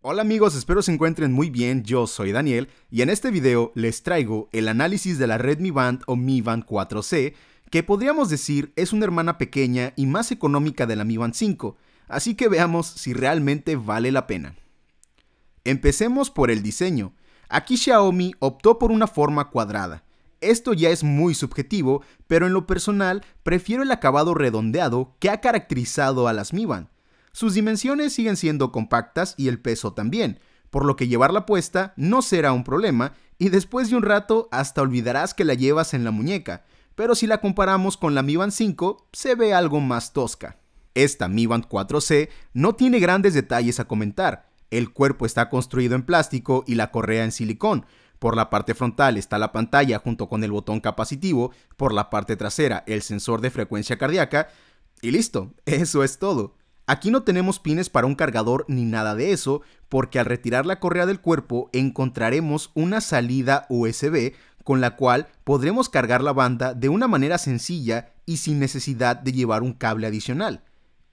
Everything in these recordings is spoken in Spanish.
Hola amigos, espero se encuentren muy bien, yo soy Daniel y en este video les traigo el análisis de la Redmi Band o Mi Band 4C, que podríamos decir es una hermana pequeña y más económica de la Mi Band 5, así que veamos si realmente vale la pena. Empecemos por el diseño. Aquí Xiaomi optó por una forma cuadrada, esto ya es muy subjetivo, pero en lo personal prefiero el acabado redondeado que ha caracterizado a las Band. Sus dimensiones siguen siendo compactas y el peso también, por lo que llevarla puesta no será un problema y después de un rato hasta olvidarás que la llevas en la muñeca, pero si la comparamos con la Mi Band 5 se ve algo más tosca. Esta Mi Band 4C no tiene grandes detalles a comentar, el cuerpo está construido en plástico y la correa en silicón, por la parte frontal está la pantalla junto con el botón capacitivo, por la parte trasera el sensor de frecuencia cardíaca y listo, eso es todo. Aquí no tenemos pines para un cargador ni nada de eso, porque al retirar la correa del cuerpo encontraremos una salida USB con la cual podremos cargar la banda de una manera sencilla y sin necesidad de llevar un cable adicional.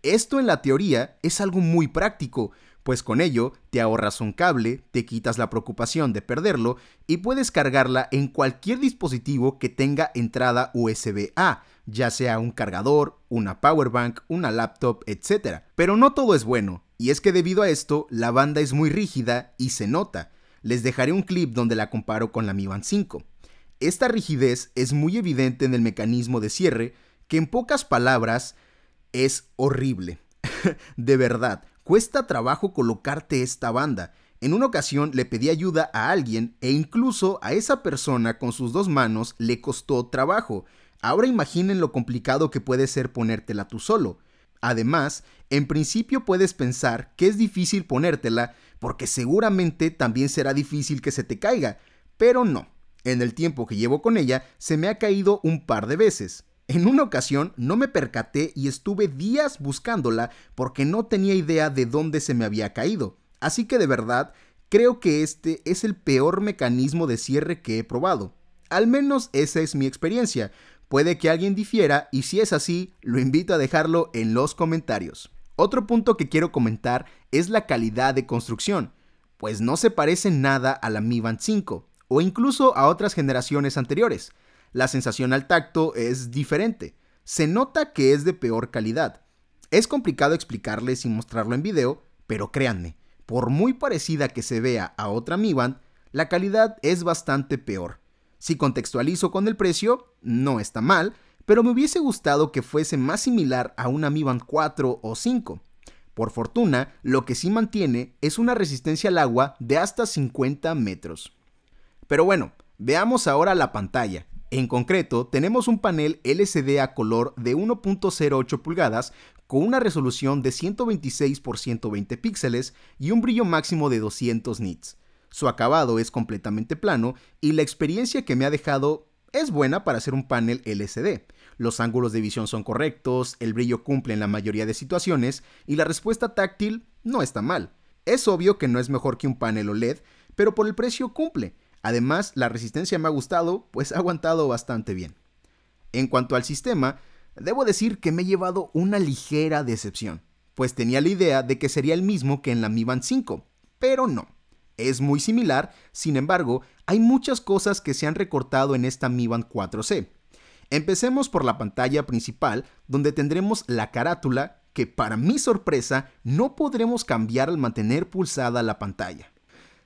Esto en la teoría es algo muy práctico, pues con ello te ahorras un cable, te quitas la preocupación de perderlo y puedes cargarla en cualquier dispositivo que tenga entrada USB-A, ya sea un cargador, una powerbank, una laptop, etc. Pero no todo es bueno, y es que debido a esto la banda es muy rígida y se nota. Les dejaré un clip donde la comparo con la Mi Band 5. Esta rigidez es muy evidente en el mecanismo de cierre, que en pocas palabras es horrible. de verdad, Cuesta trabajo colocarte esta banda. En una ocasión le pedí ayuda a alguien e incluso a esa persona con sus dos manos le costó trabajo. Ahora imaginen lo complicado que puede ser ponértela tú solo. Además, en principio puedes pensar que es difícil ponértela porque seguramente también será difícil que se te caiga, pero no. En el tiempo que llevo con ella se me ha caído un par de veces. En una ocasión no me percaté y estuve días buscándola porque no tenía idea de dónde se me había caído. Así que de verdad, creo que este es el peor mecanismo de cierre que he probado. Al menos esa es mi experiencia. Puede que alguien difiera y si es así, lo invito a dejarlo en los comentarios. Otro punto que quiero comentar es la calidad de construcción, pues no se parece nada a la Mi Band 5 o incluso a otras generaciones anteriores la sensación al tacto es diferente. Se nota que es de peor calidad. Es complicado explicarles y mostrarlo en video, pero créanme, por muy parecida que se vea a otra Mi Band, la calidad es bastante peor. Si contextualizo con el precio, no está mal, pero me hubiese gustado que fuese más similar a una Mi Band 4 o 5. Por fortuna, lo que sí mantiene es una resistencia al agua de hasta 50 metros. Pero bueno, veamos ahora la pantalla. En concreto, tenemos un panel LCD a color de 1.08 pulgadas con una resolución de 126 x 120 píxeles y un brillo máximo de 200 nits. Su acabado es completamente plano y la experiencia que me ha dejado es buena para hacer un panel LCD. Los ángulos de visión son correctos, el brillo cumple en la mayoría de situaciones y la respuesta táctil no está mal. Es obvio que no es mejor que un panel OLED, pero por el precio cumple. Además, la resistencia me ha gustado, pues ha aguantado bastante bien. En cuanto al sistema, debo decir que me he llevado una ligera decepción, pues tenía la idea de que sería el mismo que en la Mi Band 5, pero no. Es muy similar, sin embargo, hay muchas cosas que se han recortado en esta Mi Band 4C. Empecemos por la pantalla principal, donde tendremos la carátula, que para mi sorpresa no podremos cambiar al mantener pulsada la pantalla.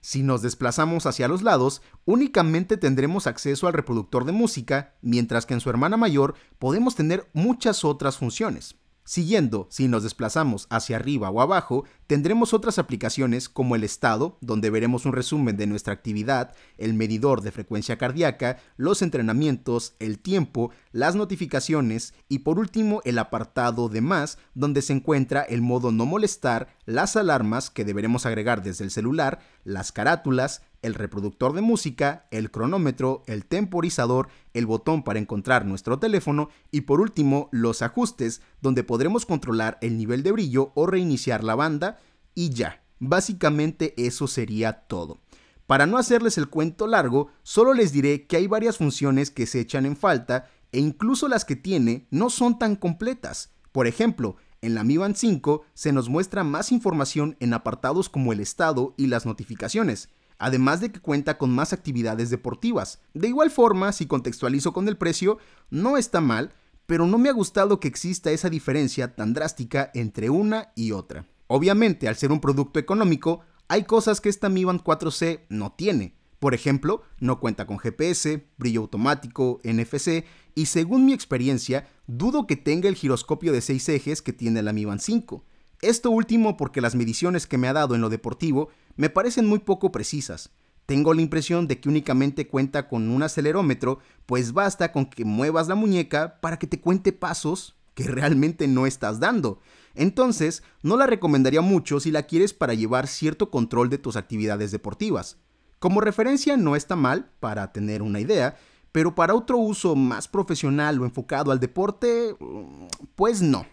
Si nos desplazamos hacia los lados, únicamente tendremos acceso al reproductor de música, mientras que en su hermana mayor podemos tener muchas otras funciones. Siguiendo, si nos desplazamos hacia arriba o abajo, tendremos otras aplicaciones como el estado, donde veremos un resumen de nuestra actividad, el medidor de frecuencia cardíaca, los entrenamientos, el tiempo, las notificaciones y por último el apartado de más, donde se encuentra el modo no molestar, las alarmas que deberemos agregar desde el celular, las carátulas, el reproductor de música, el cronómetro, el temporizador, el botón para encontrar nuestro teléfono y por último los ajustes donde podremos controlar el nivel de brillo o reiniciar la banda y ya. Básicamente eso sería todo. Para no hacerles el cuento largo, solo les diré que hay varias funciones que se echan en falta e incluso las que tiene no son tan completas. Por ejemplo, en la Mi Band 5 se nos muestra más información en apartados como el estado y las notificaciones, además de que cuenta con más actividades deportivas. De igual forma, si contextualizo con el precio, no está mal, pero no me ha gustado que exista esa diferencia tan drástica entre una y otra. Obviamente, al ser un producto económico, hay cosas que esta Mi Band 4C no tiene. Por ejemplo, no cuenta con GPS, brillo automático, NFC y según mi experiencia, dudo que tenga el giroscopio de 6 ejes que tiene la Mi Band 5. Esto último porque las mediciones que me ha dado en lo deportivo me parecen muy poco precisas. Tengo la impresión de que únicamente cuenta con un acelerómetro, pues basta con que muevas la muñeca para que te cuente pasos que realmente no estás dando. Entonces, no la recomendaría mucho si la quieres para llevar cierto control de tus actividades deportivas. Como referencia no está mal para tener una idea, pero para otro uso más profesional o enfocado al deporte, mm, pues no.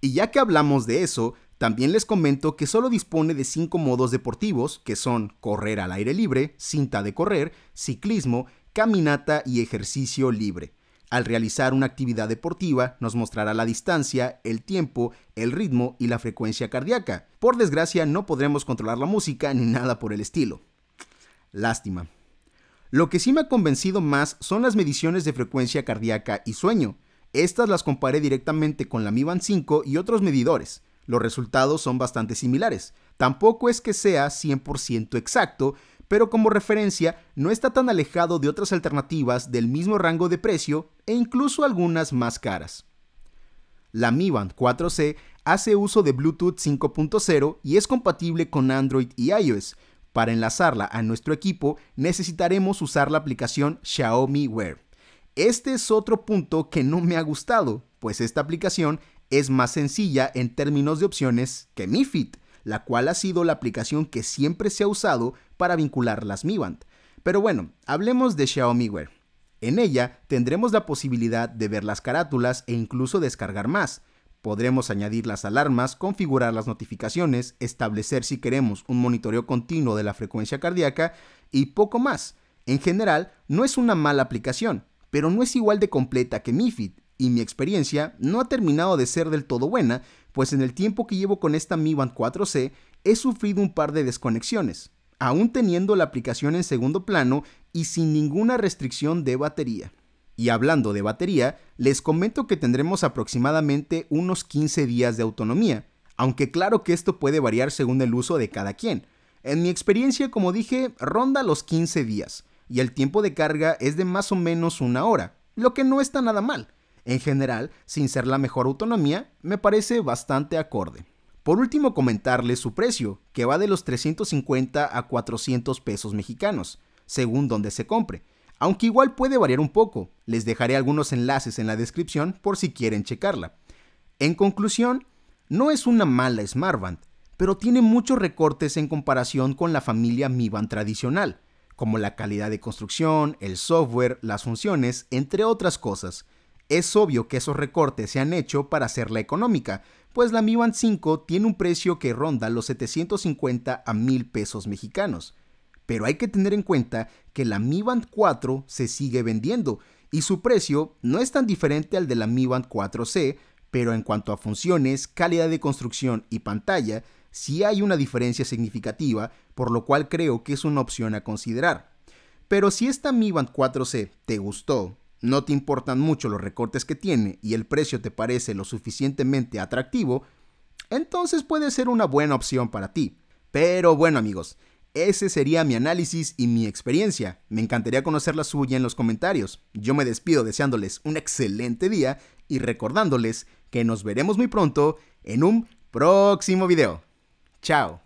Y ya que hablamos de eso, también les comento que solo dispone de cinco modos deportivos, que son correr al aire libre, cinta de correr, ciclismo, caminata y ejercicio libre. Al realizar una actividad deportiva nos mostrará la distancia, el tiempo, el ritmo y la frecuencia cardíaca. Por desgracia no podremos controlar la música ni nada por el estilo. Lástima. Lo que sí me ha convencido más son las mediciones de frecuencia cardíaca y sueño. Estas las comparé directamente con la Mi Band 5 y otros medidores. Los resultados son bastante similares. Tampoco es que sea 100% exacto, pero como referencia no está tan alejado de otras alternativas del mismo rango de precio e incluso algunas más caras. La Mi Band 4C hace uso de Bluetooth 5.0 y es compatible con Android y iOS. Para enlazarla a nuestro equipo necesitaremos usar la aplicación Xiaomi Wear. Este es otro punto que no me ha gustado, pues esta aplicación es más sencilla en términos de opciones que MiFit, la cual ha sido la aplicación que siempre se ha usado para vincular las Mi Band. Pero bueno, hablemos de Xiaomi Wear. En ella tendremos la posibilidad de ver las carátulas e incluso descargar más. Podremos añadir las alarmas, configurar las notificaciones, establecer si queremos un monitoreo continuo de la frecuencia cardíaca y poco más. En general, no es una mala aplicación, pero no es igual de completa que MIFID, y mi experiencia no ha terminado de ser del todo buena, pues en el tiempo que llevo con esta Mi Band 4C he sufrido un par de desconexiones, aún teniendo la aplicación en segundo plano y sin ninguna restricción de batería. Y hablando de batería, les comento que tendremos aproximadamente unos 15 días de autonomía, aunque claro que esto puede variar según el uso de cada quien. En mi experiencia, como dije, ronda los 15 días, y el tiempo de carga es de más o menos una hora, lo que no está nada mal. En general, sin ser la mejor autonomía, me parece bastante acorde. Por último, comentarles su precio, que va de los 350 a 400 pesos mexicanos, según donde se compre, aunque igual puede variar un poco. Les dejaré algunos enlaces en la descripción por si quieren checarla. En conclusión, no es una mala Smartband, pero tiene muchos recortes en comparación con la familia Mi Band tradicional como la calidad de construcción, el software, las funciones, entre otras cosas. Es obvio que esos recortes se han hecho para hacerla económica, pues la Mi Band 5 tiene un precio que ronda los 750 a 1000 pesos mexicanos. Pero hay que tener en cuenta que la Mi Band 4 se sigue vendiendo y su precio no es tan diferente al de la Mi Band 4C, pero en cuanto a funciones, calidad de construcción y pantalla, si hay una diferencia significativa, por lo cual creo que es una opción a considerar. Pero si esta Mi Band 4C te gustó, no te importan mucho los recortes que tiene y el precio te parece lo suficientemente atractivo, entonces puede ser una buena opción para ti. Pero bueno amigos, ese sería mi análisis y mi experiencia. Me encantaría conocer la suya en los comentarios. Yo me despido deseándoles un excelente día y recordándoles que nos veremos muy pronto en un próximo video. Chao.